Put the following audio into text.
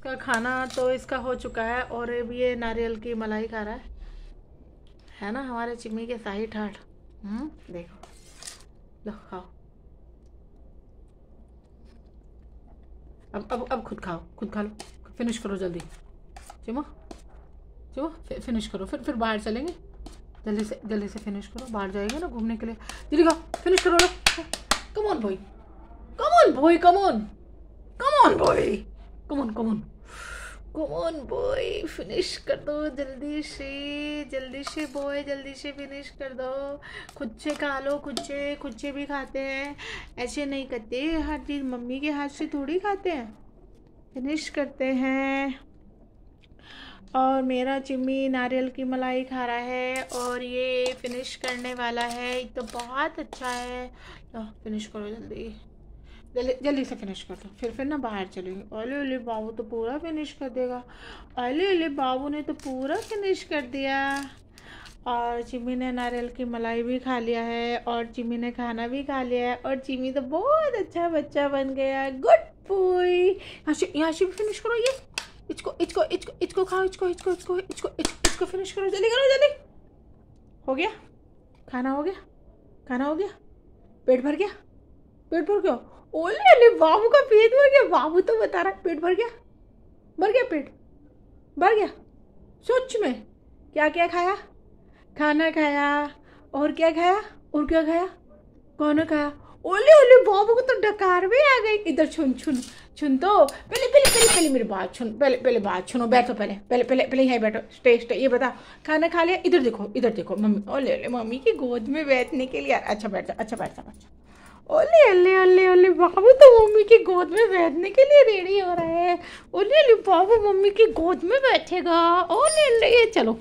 इसका खाना तो इसका हो चुका है और अब ये नारियल की मलाई खा रहा है है ना हमारे चिमी के शाही ठाठ हम्म, देखो लो खाओ अब अब अब खुद खाओ खुद खा लो फिनिश करो जल्दी चिमो चिमो फिनिश करो फिर फिर बाहर चलेंगे जल्दी से जल्दी से फिनिश करो बाहर जाएंगे ना घूमने के लिए जल्दी खाओ फिनिश करो लो कमोन भाई कमोन भाई कमोन कमोन भाई come on come on come on boy finish कर दो जल्दी से जल्दी से बॉय जल्दी से फिनिश कर दो खुद से खा लो खुद से खुद से भी खाते हैं ऐसे नहीं करते हर चीज़ मम्मी के हाथ से थोड़ी खाते हैं फिनिश करते हैं और मेरा चिम्मी नारियल की मलाई खा रहा है और ये फिनिश करने वाला है तो बहुत अच्छा है तो फिनिश करो जल्दी जल्दी जल्दी से फिनिश कर दो फिर फिर ना बाहर चलेंगे अले अले बाबू तो पूरा फिनिश कर देगा अले अले बाबू ने तो पूरा फिनिश कर दिया और चिमी ने नारियल की मलाई भी खा लिया है और चिमी ने खाना भी खा लिया है और चिमी तो बहुत अच्छा बच्चा बन गया गुड बॉय यहाँ से यहाँ से भी फिनिश करो ये इसको इसको इसको इसको खाओ इसको इसको इसको इसको इसको फिनिश करो जल्दी करो जल्दी हो गया खाना हो गया खाना हो गया पेट भर गया पेट भर गया ओले ओले बाबू का पेट भर गया बाबू तो बता रहा है पेट भर गया भर गया पेट भर गया सोच में क्या क्या खाया खाना खाया और क्या खाया और क्या खाया कौन खाया ओले ओले बाबू को तो डकार भी आ गई इधर छुन छुन छुन तो पहले पहले पहले पहले मेरी बात सुन पहले पहले बात सुनो बैठो पहले पहले पहले पहले यहाँ बैठो स्टे स्टे ये बता खाना खा लिया इधर देखो इधर देखो मम्मी ओले ओले मम्मी की गोद में बैठने के लिए अच्छा बैठ जा अच्छा बैठ जा अच्छा ओले अल्ले अल्ले ओले बाबू तो मम्मी की गोद में बैठने के लिए रेडी हो रहा है ओले अल्ले बाबू मम्मी की गोद में बैठेगा ओले अल्ले चलो